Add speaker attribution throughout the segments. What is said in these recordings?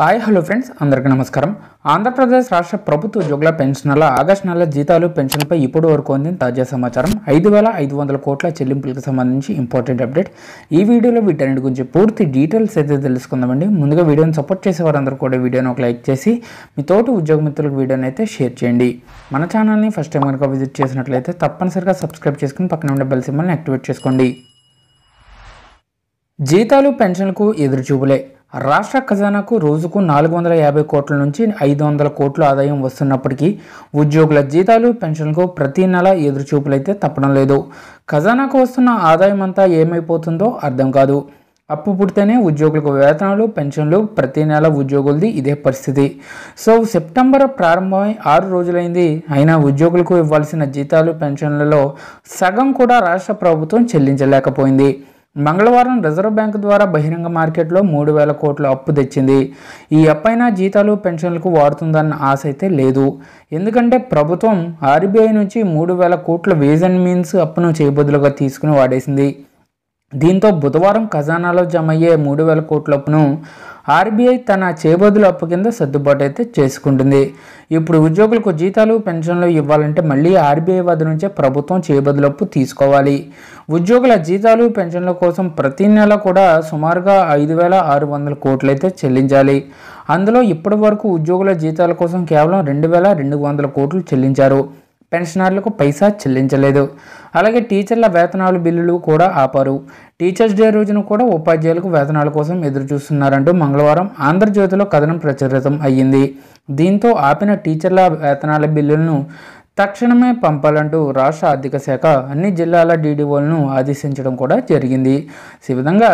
Speaker 1: hi hello friends అందరికీ నమస్కారం ఆంధ్రప్రదేశ్ రాష్ట్ర ప్రభుత్వ ఉద్యోగుల పెన్షన్ల ఆగస్టు నెల జీతాలు పెన్షన్పై ఇప్పుడు వరకు అందిన తాజా సమాచారం ఐదు వేల ఐదు వందల కోట్ల చెల్లింపులకు సంబంధించి ఇంపార్టెంట్ అప్డేట్ ఈ వీడియోలో వీటన్నిటి గురించి పూర్తి డీటెయిల్స్ అయితే తెలుసుకుందామండి ముందుగా వీడియోని సపోర్ట్ చేసే వారందరూ కూడా వీడియోని ఒక లైక్ చేసి మీ తోటి ఉద్యోగ మిత్రులకు వీడియోని అయితే షేర్ చేయండి మన ఛానల్ని ఫస్ట్ టైం కనుక విజిట్ చేసినట్లయితే తప్పనిసరిగా సబ్స్క్రైబ్ చేసుకుని పక్కన ఉండే బెల్ సింబల్ని యాక్టివేట్ చేసుకోండి జీతాలు పెన్షన్లకు ఎదురుచూపులే రాష్ట్ర ఖజానాకు రోజుకు నాలుగు వందల యాభై కోట్ల నుంచి ఐదు వందల కోట్ల ఆదాయం వస్తున్నప్పటికీ ఉద్యోగుల జీతాలు పెన్షన్లకు ప్రతి నెల ఎదురుచూపులైతే తప్పడం లేదు ఖజానాకు వస్తున్న ఆదాయం అంతా ఏమైపోతుందో అర్థం కాదు అప్పు పుడితేనే ఉద్యోగులకు వేతనాలు పెన్షన్లు ప్రతి నెల ఉద్యోగులది ఇదే పరిస్థితి సో సెప్టెంబర్ ప్రారంభమై ఆరు రోజులైంది అయినా ఉద్యోగులకు ఇవ్వాల్సిన జీతాలు పెన్షన్లలో సగం కూడా రాష్ట్ర ప్రభుత్వం చెల్లించలేకపోయింది మంగళవారం రిజర్వ్ బ్యాంక్ ద్వారా బహిరంగ మార్కెట్లో మూడు వేల కోట్ల అప్పు తెచ్చింది ఈ అప్పైనా జీతాలు పెన్షన్లకు వాడుతుందన్న ఆశ అయితే లేదు ఎందుకంటే ప్రభుత్వం ఆర్బీఐ నుంచి మూడు వేల కోట్ల వేజ్ అండ్ మీన్స్ అప్పును చేయబదులుగా తీసుకుని వాడేసింది దీంతో బుధవారం ఖజానాలో జమ అయ్యే మూడు వేల కోట్ల అప్పును ఆర్బీఐ తన చేబదుల అప్పు కింద సర్దుబాటు అయితే చేసుకుంటుంది ఇప్పుడు ఉద్యోగులకు జీతాలు పెన్షన్లు ఇవ్వాలంటే మళ్ళీ ఆర్బీఐ వద్ద నుంచే ప్రభుత్వం చేబదుల అప్పు తీసుకోవాలి ఉద్యోగుల జీతాలు పెన్షన్ల కోసం ప్రతి నెల కూడా సుమారుగా ఐదు వేల ఆరు వందల కోట్లు అయితే చెల్లించాలి అందులో ఇప్పటి వరకు ఉద్యోగుల జీతాల కోసం కేవలం రెండు వేల రెండు వందల కోట్లు చెల్లించారు పెన్షనర్లకు పైసా చెల్లించలేదు అలాగే టీచర్ల వేతనాలు బిల్లులు కూడా ఆపారు టీచర్స్ డే రోజున కూడా ఉపాధ్యాయులకు వేతనాల కోసం ఎదురు చూస్తున్నారంటూ మంగళవారం ఆంధ్రజ్యోతిలో కథనం ప్రచురితం అయ్యింది దీంతో ఆపిన టీచర్ల వేతనాల బిల్లులను తక్షణమే పంపాలంటూ రాష్ట్ర ఆర్థిక శాఖ అన్ని జిల్లాల డీడీఓలను ఆదేశించడం కూడా జరిగింది ఈ విధంగా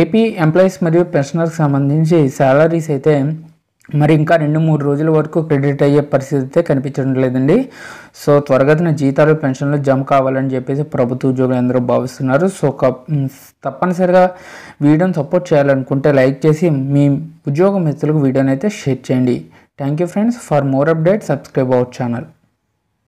Speaker 1: ఏపీ ఎంప్లాయీస్ మరియు పెన్షనర్కి సంబంధించి శాలరీస్ అయితే మరి ఇంకా రెండు మూడు రోజుల వరకు క్రెడిట్ అయ్యే పరిస్థితి అయితే కనిపించడం లేదండి సో త్వరగతిన జీతాలు పెన్షన్లు జమ కావాలని చెప్పేసి ప్రభుత్వ ఉద్యోగులు ఎందరో భావిస్తున్నారు సో తప్పనిసరిగా వీడియోని సపోర్ట్ చేయాలనుకుంటే లైక్ చేసి మీ ఉద్యోగ మిత్రులకు వీడియోని అయితే షేర్ చేయండి thank you friends for more update subscribe our channel